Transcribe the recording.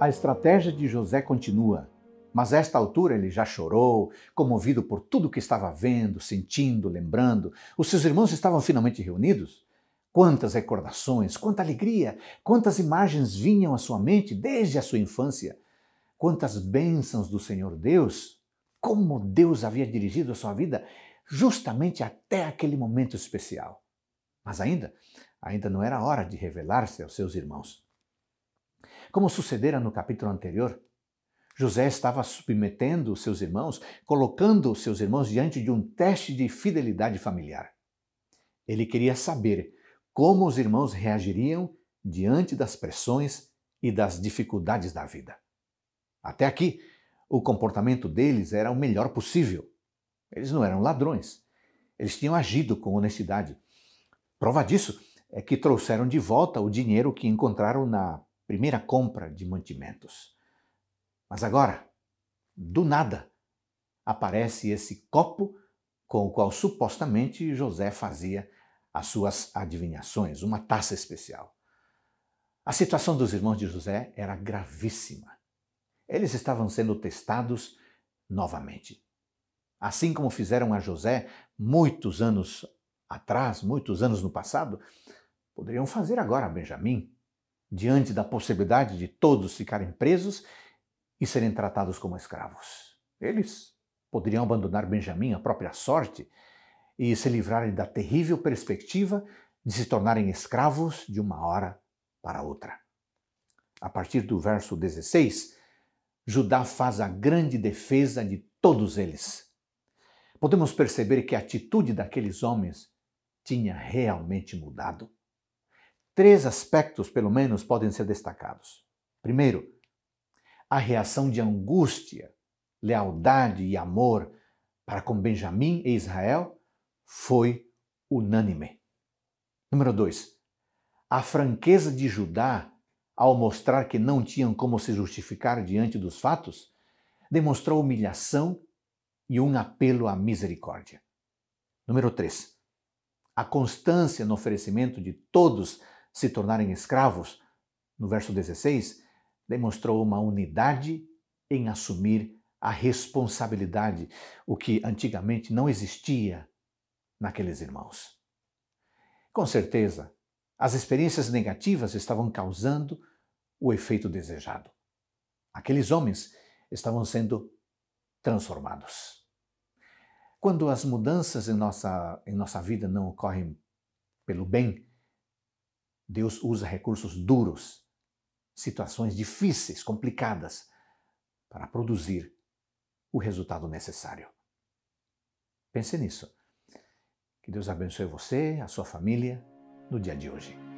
A estratégia de José continua, mas a esta altura ele já chorou, comovido por tudo o que estava vendo, sentindo, lembrando. Os seus irmãos estavam finalmente reunidos. Quantas recordações, quanta alegria, quantas imagens vinham à sua mente desde a sua infância. Quantas bênçãos do Senhor Deus, como Deus havia dirigido a sua vida justamente até aquele momento especial. Mas ainda, ainda não era hora de revelar-se aos seus irmãos. Como sucedera no capítulo anterior, José estava submetendo seus irmãos, colocando seus irmãos diante de um teste de fidelidade familiar. Ele queria saber como os irmãos reagiriam diante das pressões e das dificuldades da vida. Até aqui, o comportamento deles era o melhor possível. Eles não eram ladrões. Eles tinham agido com honestidade. Prova disso é que trouxeram de volta o dinheiro que encontraram na primeira compra de mantimentos. Mas agora, do nada, aparece esse copo com o qual supostamente José fazia as suas adivinhações, uma taça especial. A situação dos irmãos de José era gravíssima. Eles estavam sendo testados novamente. Assim como fizeram a José muitos anos atrás, muitos anos no passado, poderiam fazer agora a Benjamim, diante da possibilidade de todos ficarem presos e serem tratados como escravos. Eles poderiam abandonar Benjamim à própria sorte e se livrarem da terrível perspectiva de se tornarem escravos de uma hora para outra. A partir do verso 16, Judá faz a grande defesa de todos eles. Podemos perceber que a atitude daqueles homens tinha realmente mudado. Três aspectos, pelo menos, podem ser destacados. Primeiro, a reação de angústia, lealdade e amor para com Benjamim e Israel foi unânime. Número dois, a franqueza de Judá ao mostrar que não tinham como se justificar diante dos fatos, demonstrou humilhação e um apelo à misericórdia. Número três A constância no oferecimento de todos se tornarem escravos, no verso 16, demonstrou uma unidade em assumir a responsabilidade, o que antigamente não existia naqueles irmãos. Com certeza, as experiências negativas estavam causando o efeito desejado. Aqueles homens estavam sendo transformados. Quando as mudanças em nossa, em nossa vida não ocorrem pelo bem, Deus usa recursos duros, situações difíceis, complicadas, para produzir o resultado necessário. Pense nisso. Que Deus abençoe você, a sua família, no dia de hoje.